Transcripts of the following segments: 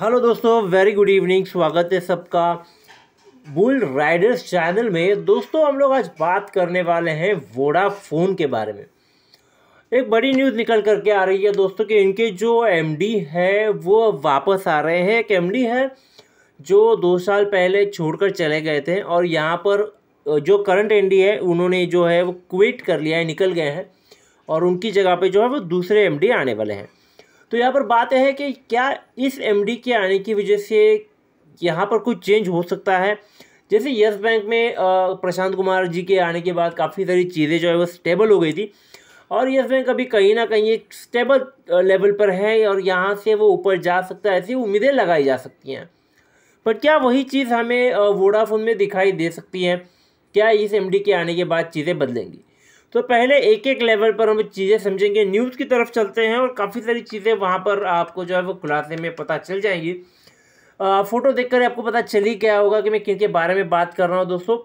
hello दोस्तों very good evening स्वागत है सबका बुल राइडर्स चैनल में दोस्तों हम लोग आज बात करने वाले हैं वोडाफोन के बारे में एक बड़ी न्यूज़ निकल करके आ रही है दोस्तों कि इनके जो एमडी है वो वापस आ रहे हैं एक एमडी है जो दो साल पहले छोड़कर चले गए थे और यहाँ पर जो करंट एमडी है उन्होंने जो है वो क्विट कर लिया है निकल गए हैं और उनकी जगह पर जो है वो दूसरे एम आने वाले हैं तो यहाँ पर बात है कि क्या इस एमडी के आने की वजह से यहाँ पर कुछ चेंज हो सकता है जैसे यस बैंक में प्रशांत कुमार जी के आने के बाद काफ़ी सारी चीज़ें जो है वो स्टेबल हो गई थी और यस बैंक अभी कहीं ना कहीं एक स्टेबल लेवल पर है और यहाँ से वो ऊपर जा सकता है ऐसी उम्मीदें लगाई जा सकती हैं पर क्या वही चीज़ हमें वोडाफोन में दिखाई दे सकती है क्या इस एमडी के आने के बाद चीज़ें बदलेंगी तो पहले एक एक लेवल पर हम चीज़ें समझेंगे न्यूज़ की तरफ चलते हैं और काफ़ी सारी चीज़ें वहाँ पर आपको जो है वो खुलासे में पता चल जाएंगी फ़ोटो देखकर आपको पता चल ही क्या होगा कि मैं किन के बारे में बात कर रहा हूँ दोस्तों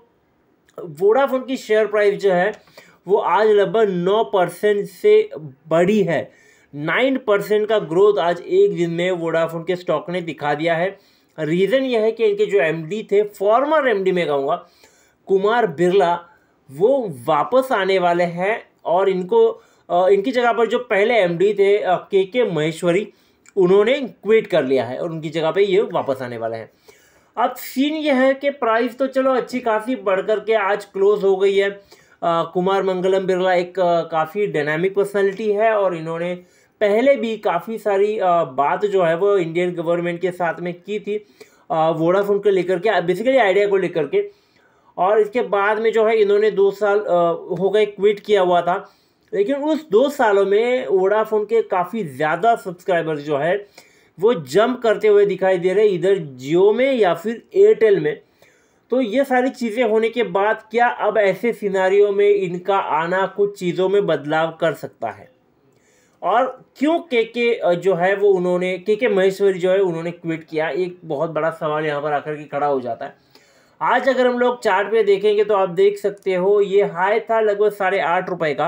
वोडाफोन की शेयर प्राइस जो है वो आज लगभग नौ परसेंट से बड़ी है नाइन परसेंट का ग्रोथ आज एक दिन में वोडाफोन के स्टॉक ने दिखा दिया है रीज़न यह है कि इनके जो एमडी थे फॉर्मर एमडी मैं कहूँगा कुमार बिरला वो वापस आने वाले हैं और इनको इनकी जगह पर जो पहले एमडी थे के के महेश्वरी उन्होंने क्विट कर लिया है और उनकी जगह पे ये वापस आने वाले हैं अब सीन ये है कि प्राइस तो चलो अच्छी खासी बढ़ कर के आज क्लोज हो गई है आ, कुमार मंगलम बिरला एक आ, काफ़ी डायनामिक पर्सनैलिटी है और इन्होंने पहले भी काफ़ी सारी आ, बात जो है वो इंडियन गवर्नमेंट के साथ में की थी वोडाफोन को लेकर के बेसिकली आइडिया को लेकर के और इसके बाद में जो है इन्होंने दो साल हो गए क्विट किया हुआ था लेकिन उस दो सालों में वोडाफोन के काफ़ी ज़्यादा सब्सक्राइबर्स जो है वो जंप करते हुए दिखाई दे रहे इधर जियो में या फिर एयरटेल में तो ये सारी चीज़ें होने के बाद क्या अब ऐसे सिनारियों में इनका आना कुछ चीज़ों में बदलाव कर सकता है और क्यों के के जो है वो उन्होंने के के महेश्वरी जो है उन्होंने क्विट किया एक बहुत बड़ा सवाल यहाँ पर आकर के खड़ा हो जाता है आज अगर हम लोग चार्ट पे देखेंगे तो आप देख सकते हो ये हाई था लगभग साढ़े आठ रुपये का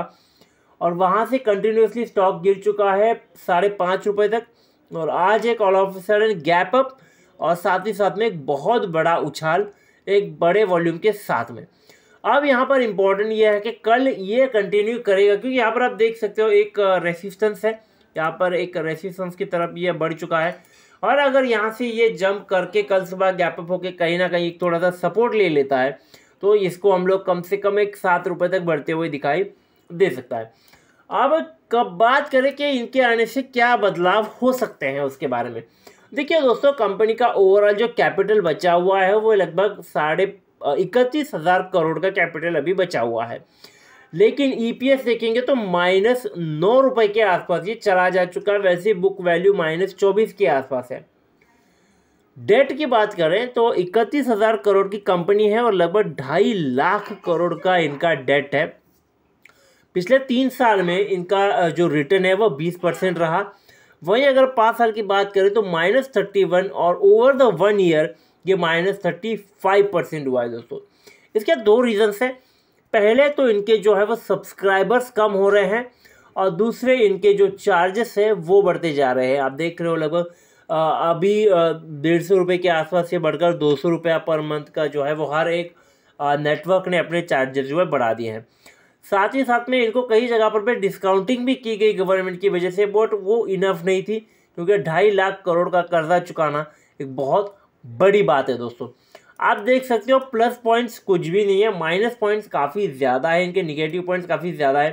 और वहाँ से कंटिन्यूसली स्टॉक गिर चुका है साढ़े पाँच रुपये तक और आज एक all of sudden gap up और साथ ही साथ में एक बहुत बड़ा उछाल एक बड़े वॉल्यूम के साथ में अब यहाँ पर इम्पोर्टेंट ये है कि कल ये कंटिन्यू करेगा क्योंकि यहाँ पर आप देख सकते हो एक रेसिस्टेंस uh, है यहाँ पर एक रेसिस्टेंस की तरफ यह बढ़ चुका है और अगर यहाँ से ये जंप करके कल सुबह गैपअप होकर कहीं ना कहीं थोड़ा सा सपोर्ट ले लेता है तो इसको हम लोग कम से कम एक सात रुपये तक बढ़ते हुए दिखाई दे सकता है अब कब बात करें कि इनके आने से क्या बदलाव हो सकते हैं उसके बारे में देखिए दोस्तों कंपनी का ओवरऑल जो कैपिटल बचा हुआ है वो लगभग साढ़े इकतीस हज़ार करोड़ का कैपिटल अभी बचा हुआ है लेकिन ईपीएस e देखेंगे तो माइनस नौ रुपए के आसपास ये चला जा चुका है वैसे बुक वैल्यू माइनस चौबीस के आसपास है डेट की बात करें तो इकतीस हज़ार करोड़ की कंपनी है और लगभग ढाई लाख करोड़ का इनका डेट है पिछले तीन साल में इनका जो रिटर्न है वो बीस परसेंट रहा वहीं अगर पाँच साल की बात करें तो माइनस थर्टी वन और ओवर द वन ईयर ये माइनस थर्टी फाइव परसेंट हुआ है दोस्तों इसके दो रीजन्स हैं पहले तो इनके जो है वो सब्सक्राइबर्स कम हो रहे हैं और दूसरे इनके जो चार्जेस हैं वो बढ़ते जा रहे हैं आप देख रहे हो लगभग अभी डेढ़ सौ रुपये के आसपास से बढ़कर दो सौ रुपया पर मंथ का जो है वो हर एक नेटवर्क ने अपने चार्जेस जो है बढ़ा दिए हैं साथ ही साथ में इनको कई जगह पर भी डिस्काउंटिंग भी की गई गवर्नमेंट की वजह से बट वो इनफ नहीं थी क्योंकि ढाई लाख करोड़ का कर्जा चुकाना एक बहुत बड़ी बात है दोस्तों आप देख सकते हो प्लस पॉइंट्स कुछ भी नहीं है माइनस पॉइंट्स काफ़ी ज़्यादा है इनके निगेटिव पॉइंट्स काफ़ी ज़्यादा है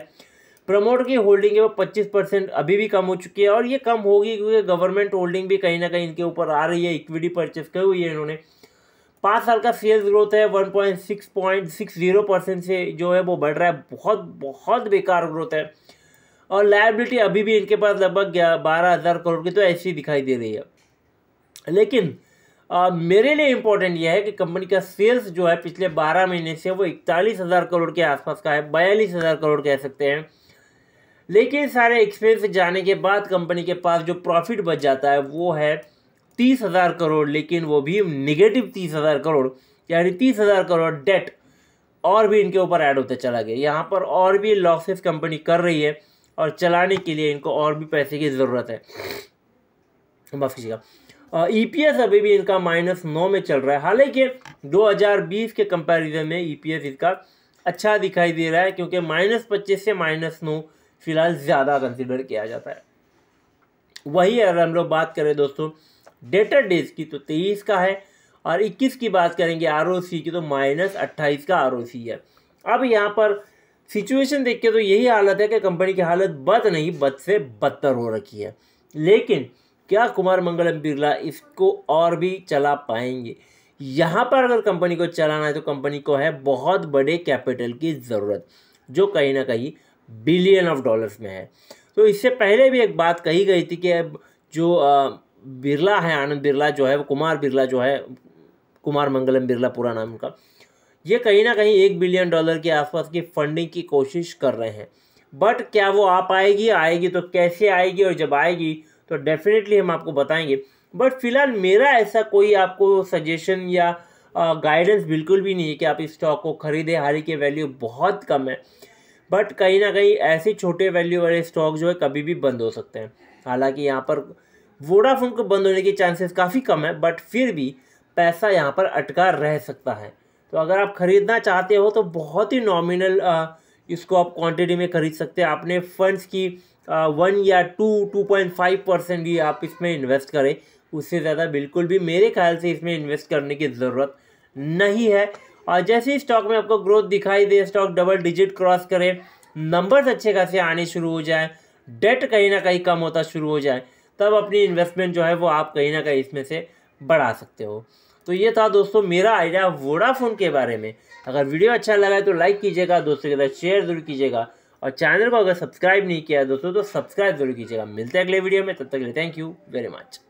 प्रमोटर की होल्डिंग है वो पच्चीस परसेंट अभी भी कम हो चुकी है और ये कम होगी क्योंकि गवर्नमेंट होल्डिंग भी कहीं ना कहीं इनके ऊपर आ रही है इक्विटी परचेस की हुई है इन्होंने पाँच साल का सेल्स ग्रोथ है one point six point six zero percent से जो है वो बढ़ रहा है बहुत बहुत बेकार ग्रोथ है और लाइबिलिटी अभी भी इनके पास लगभग बारह हज़ार करोड़ की तो ऐसी दिखाई दे रही है लेकिन आ, मेरे लिए इम्पोर्टेंट यह है कि कंपनी का सेल्स जो है पिछले बारह महीने से वो इकतालीस हज़ार करोड़ के आसपास का है बयालीस हज़ार करोड़ कह सकते हैं लेकिन सारे एक्सपेंस जाने के बाद कंपनी के पास जो प्रॉफिट बच जाता है वो है तीस हज़ार करोड़ लेकिन वो भी निगेटिव तीस हज़ार करोड़ यानी तीस हज़ार करोड़ डेट और भी इनके ऊपर ऐड होते चला गया यहाँ पर और भी लॉसेस कंपनी कर रही है और चलाने के लिए इनको और भी पैसे की ज़रूरत है माफ़ कीजिएगा ईपीएस e अभी भी इनका माइनस नौ में चल रहा है हालांकि 2020 के कंपैरिजन में ईपीएस e इसका अच्छा दिखाई दे रहा है क्योंकि माइनस पच्चीस से माइनस नौ फिलहाल ज़्यादा कंसिडर किया जाता है वही अगर हम लोग बात करें दोस्तों डेटर डेज की तो तेईस का है और इक्कीस की बात करेंगे आर की तो माइनस अट्ठाईस का आर है अब यहाँ पर सिचुएशन देख के तो यही हालत है कि कंपनी की हालत बद नहीं बद से बदतर हो रखी है लेकिन क्या कुमार मंगलम बिरला इसको और भी चला पाएंगे यहाँ पर अगर कंपनी को चलाना है तो कंपनी को है बहुत बड़े कैपिटल की ज़रूरत जो कहीं ना कहीं बिलियन ऑफ डॉलर्स में है तो इससे पहले भी एक बात कही गई थी कि जो बिरला है आनंद बिरला जो है वो कुमार बिरला जो है कुमार मंगलम बिरला पूरा नाम उनका ये कहीं ना कहीं एक बिलियन डॉलर के आसपास की फंडिंग की कोशिश कर रहे हैं बट क्या वो आ पाएगी आएगी तो कैसे आएगी और जब आएगी तो डेफिनेटली हम आपको बताएंगे बट फिलहाल मेरा ऐसा कोई आपको सजेशन या गाइडेंस बिल्कुल भी नहीं है कि आप इस स्टॉक को खरीदें हाल ही के वैल्यू बहुत कम है बट कहीं ना कहीं ऐसे छोटे वैल्यू वाले स्टॉक जो है कभी भी बंद हो सकते हैं हालांकि यहाँ पर वोडाफोन को बंद होने के चांसेस काफ़ी कम है बट फिर भी पैसा यहाँ पर अटका रह सकता है तो अगर आप ख़रीदना चाहते हो तो बहुत ही नॉमिनल इसको आप क्वांटिटी में खरीद सकते हैं आपने फंड्स की वन या two two point five percent भी आप इसमें इन्वेस्ट करें उससे ज़्यादा बिल्कुल भी मेरे ख्याल से इसमें इन्वेस्ट करने की ज़रूरत नहीं है और जैसे ही स्टॉक में आपको ग्रोथ दिखाई दे स्टॉक डबल डिजिट क्रॉस करे नंबर्स अच्छे खासे आने शुरू हो जाए डेट कहीं ना कहीं कम होता शुरू हो जाए तब अपनी इन्वेस्टमेंट जो है वो आप कहीं ना कहीं इसमें से बढ़ा सकते हो तो ये था दोस्तों मेरा आइडिया वोडाफोन के बारे में अगर वीडियो अच्छा लगा है तो लाइक कीजिएगा दोस्तों के साथ शेयर जरूर कीजिएगा और चैनल को अगर सब्सक्राइब नहीं किया दोस्तों तो सब्सक्राइब जरूर कीजिएगा मिलते हैं अगले वीडियो में तब तक के लिए थैंक यू वेरी मच